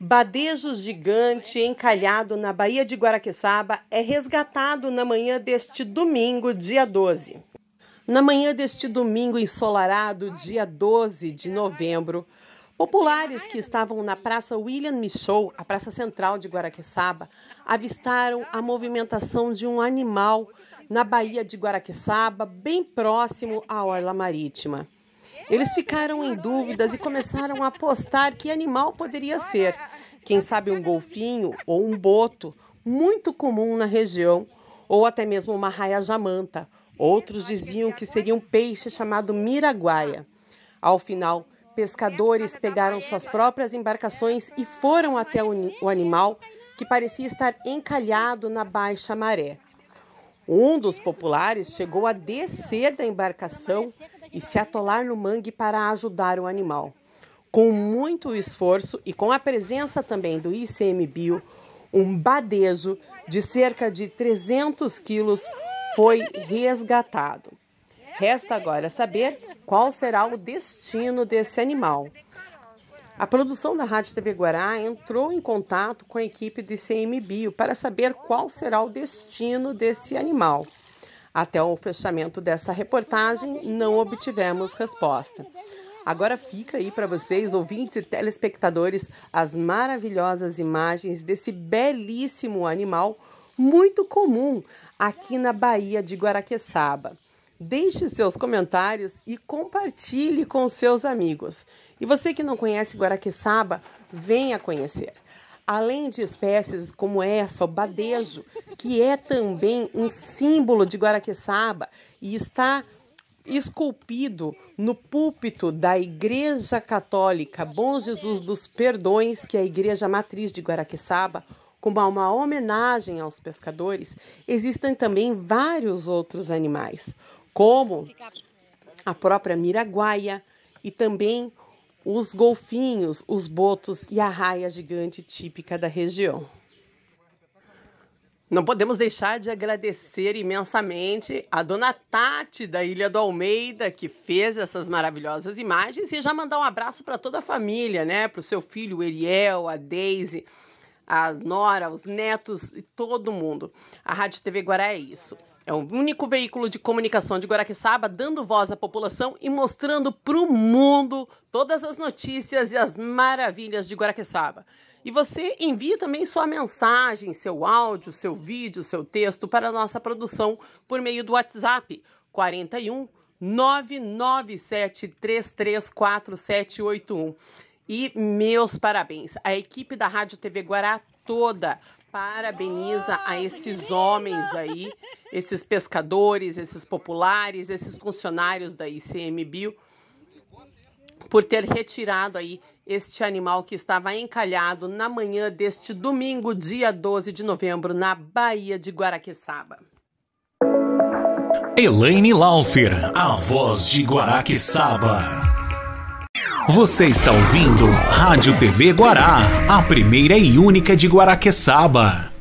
Badejo gigante encalhado na Baía de Guaraqueçaba é resgatado na manhã deste domingo, dia 12. Na manhã deste domingo ensolarado, dia 12 de novembro, populares que estavam na Praça William Michaud, a praça central de Guaraqueçaba, avistaram a movimentação de um animal na Baía de Guaraqueçaba, bem próximo à orla marítima. Eles ficaram em dúvidas e começaram a apostar que animal poderia ser. Quem sabe um golfinho ou um boto, muito comum na região, ou até mesmo uma raia jamanta. Outros diziam que seria um peixe chamado miraguaia. Ao final, pescadores pegaram suas próprias embarcações e foram até o animal que parecia estar encalhado na baixa maré. Um dos populares chegou a descer da embarcação e se atolar no mangue para ajudar o animal. Com muito esforço e com a presença também do ICMBio, um badejo de cerca de 300 quilos foi resgatado. Resta agora saber qual será o destino desse animal. A produção da Rádio TV Guará entrou em contato com a equipe do ICMBio para saber qual será o destino desse animal. Até o fechamento desta reportagem, não obtivemos resposta. Agora fica aí para vocês, ouvintes e telespectadores, as maravilhosas imagens desse belíssimo animal muito comum aqui na Bahia de Guaraqueçaba. Deixe seus comentários e compartilhe com seus amigos. E você que não conhece Guaraqueçaba, venha conhecer. Além de espécies como essa, o é. badejo, que é também um símbolo de Guaraqueçaba e está esculpido no púlpito da Igreja Católica Bom Jesus dos Perdões, que é a igreja matriz de Guaraqueçaba, como uma homenagem aos pescadores, existem também vários outros animais, como a própria miraguaia e também os golfinhos, os botos e a raia gigante típica da região. Não podemos deixar de agradecer imensamente a dona Tati da Ilha do Almeida, que fez essas maravilhosas imagens, e já mandar um abraço para toda a família, né? Para o seu filho, o Eliel, a Daisy, a Nora, os netos e todo mundo. A Rádio TV Guará é isso. É o único veículo de comunicação de Guaraqueçaba dando voz à população e mostrando para o mundo todas as notícias e as maravilhas de Guaraqueçaba. E você envia também sua mensagem, seu áudio, seu vídeo, seu texto para a nossa produção por meio do WhatsApp 41 997 334781. E meus parabéns. A equipe da Rádio TV Guará toda parabeniza a esses homens aí, esses pescadores, esses populares, esses funcionários da ICMBio, por ter retirado aí este animal que estava encalhado na manhã deste domingo, dia 12 de novembro, na Baía de Guaraqueçaba. Elaine Laufer, a voz de Guaraqueçaba. Você está ouvindo Rádio TV Guará, a primeira e única de Guaraqueçaba.